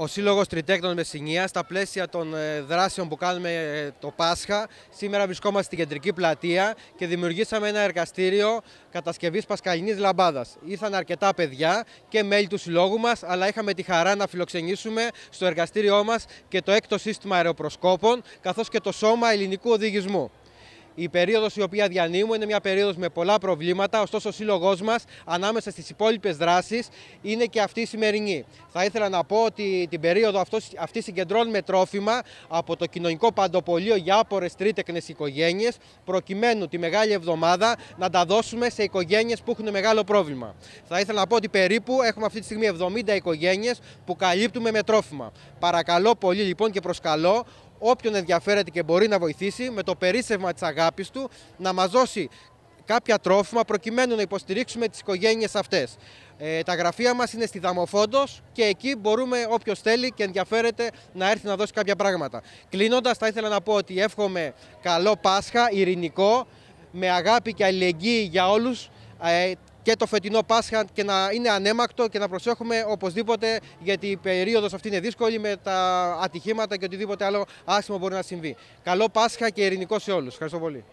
ο Σύλλογος Τριτέκνων Μεσυνία, στα πλαίσια των ε, δράσεων που κάνουμε ε, το Πάσχα. Σήμερα βρισκόμαστε στην κεντρική πλατεία και δημιουργήσαμε ένα εργαστήριο κατασκευής πασκαλινή λαμπάδας. Ήρθαν αρκετά παιδιά και μέλη του συλλόγου μας, αλλά είχαμε τη χαρά να φιλοξενήσουμε στο εργαστήριό μας και το έκτο σύστημα αεροπροσκόπων, καθώς και το σώμα ελληνικού οδηγισμού. Η περίοδος η οποία διανύουμε είναι μια περίοδος με πολλά προβλήματα, ωστόσο ο σύλλογός μας ανάμεσα στις υπόλοιπες δράσεις είναι και αυτή η σημερινή. Θα ήθελα να πω ότι την περίοδο αυτή συγκεντρώνουμε τρόφιμα από το κοινωνικό παντοπολείο για άπορες τρίτεκνες οικογένειες, προκειμένου τη μεγάλη εβδομάδα να τα δώσουμε σε οικογένειες που έχουν μεγάλο πρόβλημα. Θα ήθελα να πω ότι περίπου έχουμε αυτή τη στιγμή 70 οικογένειες που καλύπτουμε με τρόφιμα. Παρακαλώ πολύ λοιπόν και προσκαλώ όποιον ενδιαφέρεται και μπορεί να βοηθήσει με το περίσσευμα της αγάπης του να μας δώσει κάποια τρόφιμα προκειμένου να υποστηρίξουμε τις οικογένειες αυτές. Ε, τα γραφεία μας είναι στη Δαμοφόντος και εκεί μπορούμε όποιος θέλει και ενδιαφέρεται να έρθει να δώσει κάποια πράγματα. Κλείνοντας θα ήθελα να πω ότι εύχομαι καλό Πάσχα, ειρηνικό, με αγάπη και αλληλεγγύη για όλους. Ε, και το φετινό Πάσχα και να είναι ανέμακτο και να προσέχουμε οπωσδήποτε γιατί η περίοδος αυτή είναι δύσκολη με τα ατυχήματα και οτιδήποτε άλλο άσχημο μπορεί να συμβεί. Καλό Πάσχα και ειρηνικό σε όλους. Ευχαριστώ πολύ.